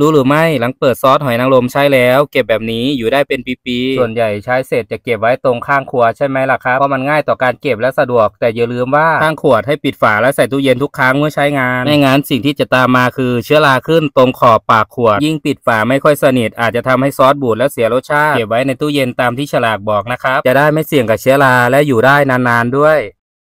รู้หรือไม่หลังเปิดซอสหอยนางรมใช้แล้ว เก็บแบบนี้อยู่ได้เป็นปีๆส่วนใหญ่ใช้เสร็จจะเก็บไว้ตรงข้างขวดใช่ไหมล่ะครับเพราะมันง่ายต่อการเก็บและสะดวก แต่อย่าลืมว่าข้างขวดให้ปิดฝา และใส่ตู้เย็นทุกครั้ง เมื่อใช้งานไม่งั้น สิ่งที่จะตามมาคือเชื้อราขึ้นตรงขอบปากขวดยิ่งปิดฝาไม่ค่อยสนิท อาจจะทำให้ซอสบูดและเสียรสชาติเก็บไว้ในตู้เย็นตามที่ฉลากบอกนะครับจะได้ไม่เสี่ยงกับเชื้อราและอยู่ได้นานๆด้วย